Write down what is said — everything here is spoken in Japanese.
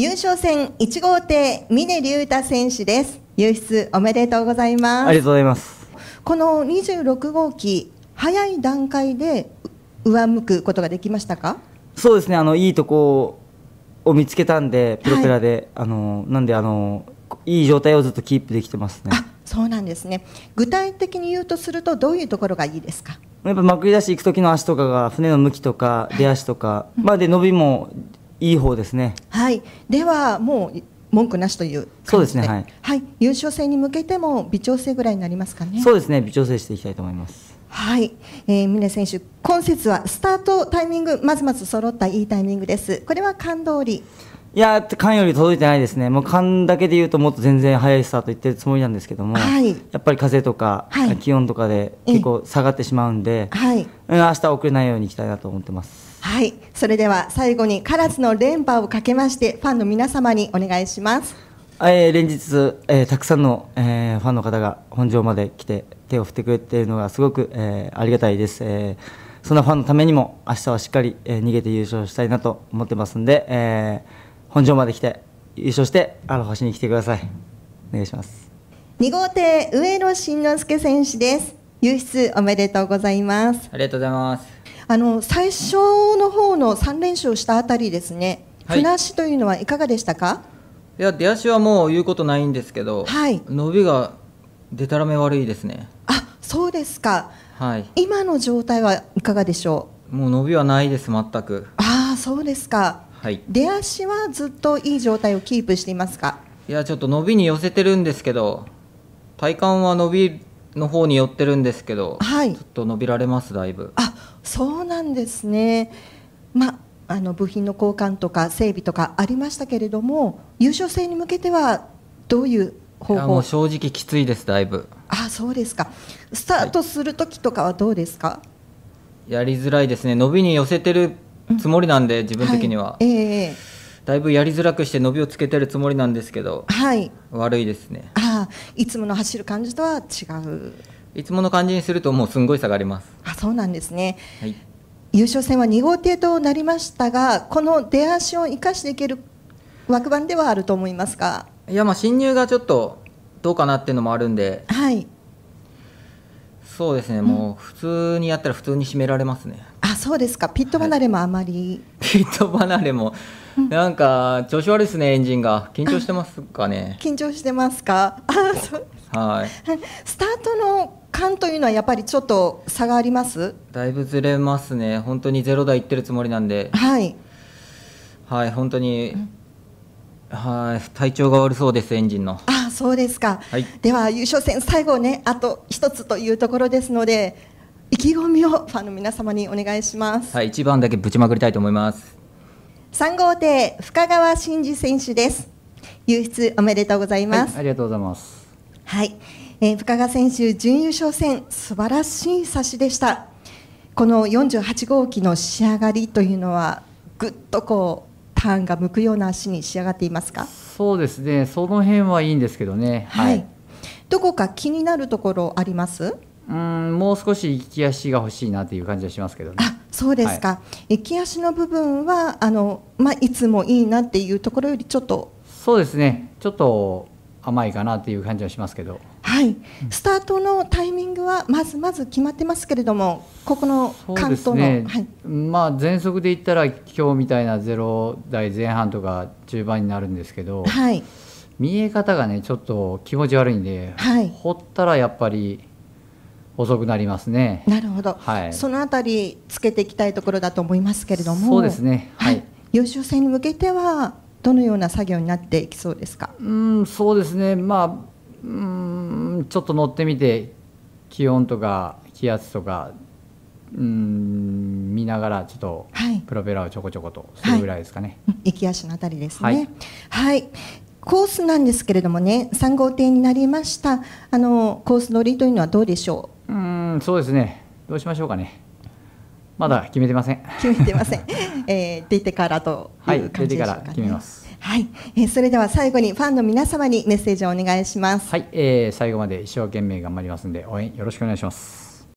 優勝戦1号艇峰竜太選手です優出おめでとうございますありがとうございますこの26号機早い段階で上向くことができましたかそうですねあのいいとこを見つけたんでプロペラで、はい、あのなんであのいい状態をずっとキープできてますねそうなんですね具体的に言うとするとどういうところがいいですかやっぱまくり出し行く時の足とかが船の向きとか出足とか、はい、まあで伸びもいい方ですね。はい。ではもう文句なしというそうですね、はい、はい、優勝戦に向けても微調整ぐらいになりますかね。そうですね、微調整していきたいと思います。はい、えー、峰選手、今節はスタートタイミング、まずまず揃ったいいタイミングです。これは感動り。いや、缶より届いてないですね、もう缶だけで言うと、もっと全然早いスタート言ってるつもりなんですけども、はい、やっぱり風とか、はい、気温とかで結構下がってしまうんで、はい、うん、明日遅れないように行きたいなと思ってます。はい、それでは最後にカラスの連覇をかけまして、ファンの皆様にお願いします。えー、連日、えー、たくさんの、えー、ファンの方が本場まで来て手を振ってくれているのがすごく、えー、ありがたいです。えー、そんなファンのためにも明日はしっかり、えー、逃げて優勝したいなと思ってますんで、えー本庄まで来て優勝してあの星に来てくださいお願いします2号艇上野慎之介選手です優出おめでとうございますありがとうございますあの最初の方の3連勝したあたりですね、はい、船足というのはいかがでしたかいや出足はもう言うことないんですけど、はい、伸びがでたらめ悪いですねあそうですか、はい、今の状態はいかがでしょうもう伸びはないです全くああそうですかはい、出足はずっといい状態をキープしていますかいやちょっと伸びに寄せてるんですけど体幹は伸びの方に寄ってるんですけど、はい、ちょっと伸びられますだいぶあそうなんですねまあの部品の交換とか整備とかありましたけれども優勝戦に向けてはどういう方法もう正直きついですだいぶあそうですかスタートする時とかはどうですか、はい、やりづらいですね伸びに寄せてるつもりなんで、自分的には、はいえー、だいぶやりづらくして伸びをつけてるつもりなんですけど、はい、悪いですねあいつもの走る感じとは違ういつもの感じにするともうすんごい下がりますあそうなんですね、はい、優勝戦は2号艇となりましたがこの出足を生かしていける枠番ではあると思いますがいやまあ進入がちょっとどうかなっていうのもあるんで、はい、そうですね、もう普通にやったら普通に締められますね。あそうですかピット離れもあまり、はい、ピット離れもなんか調子悪いですねエンジンが緊張してますかね緊張してますかはいスタートの感というのはやっぱりちょっと差がありますだいぶずれますね本当にゼロ台いってるつもりなんではいはい本当に、はい体調が悪そうですエンジンのあそうですか、はい、では優勝戦最後ねあと一つというところですので意気込みをファンの皆様にお願いします。はい、一番だけぶちまくりたいと思います。三号艇深川真司選手です。優出おめでとうございます、はい、ありがとうございます。はい、えー、深川選手準優勝戦素晴らしい差しでした。この四十八号機の仕上がりというのはぐっとこうターンが向くような足に仕上がっていますか。そうですね。その辺はいいんですけどね。はい、はい、どこか気になるところあります？うんもう少し行き足が欲しいなという感じはしますけどね。そうですか、はい、行き足の部分はあの、まあ、いつもいいなっていうところよりちょっとそうですねちょっと甘いかなという感じはしますけどはい、スタートのタイミングはまずまず決まってますけれどもここの関東の、ねはい、まあ、全速で言ったら今日みたいな0台前半とか中盤になるんですけど、はい、見え方がねちょっと気持ち悪いんで、はい、掘ったらやっぱり。遅くなりますね。なるほど。はい。そのあたりつけていきたいところだと思いますけれども。そうですね。はい。優秀戦に向けてはどのような作業になっていきそうですか。うん、そうですね。まあ、うん、ちょっと乗ってみて気温とか気圧とか。うん見ながらちょっとプロペラをちょこちょことするぐらいですかね、はい、足のあたりですね、はい、はい、コースなんですけれどもね3号艇になりましたあのコース乗りというのはどうでしょううんそうですねどうしましょうかねまだ決めてません決めてません、えー、出てからという感じでしょうか、ね、はい、出てから決めますはい、えー、それでは最後にファンの皆様にメッセージをお願いしますはい、えー、最後まで一生懸命頑張りますんで応援よろしくお願いします